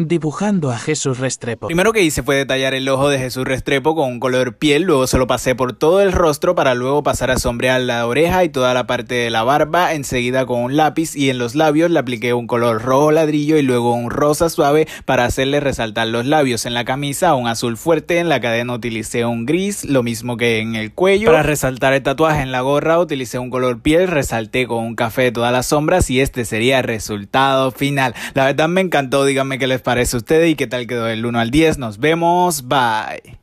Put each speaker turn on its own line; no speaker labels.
dibujando a Jesús Restrepo.
Primero que hice fue detallar el ojo de Jesús Restrepo con un color piel, luego se lo pasé por todo el rostro para luego pasar a sombrear la oreja y toda la parte de la barba, enseguida con un lápiz y en los labios le apliqué un color rojo ladrillo y luego un rosa suave para hacerle resaltar los labios. En la camisa un azul fuerte, en la cadena utilicé un gris, lo mismo que en el cuello. Para resaltar el tatuaje en la gorra utilicé un color piel, resalté con un café todas las sombras y este sería el resultado final. La verdad me encantó, díganme qué les Parece eso usted y qué tal quedó el 1 al 10. Nos vemos. Bye.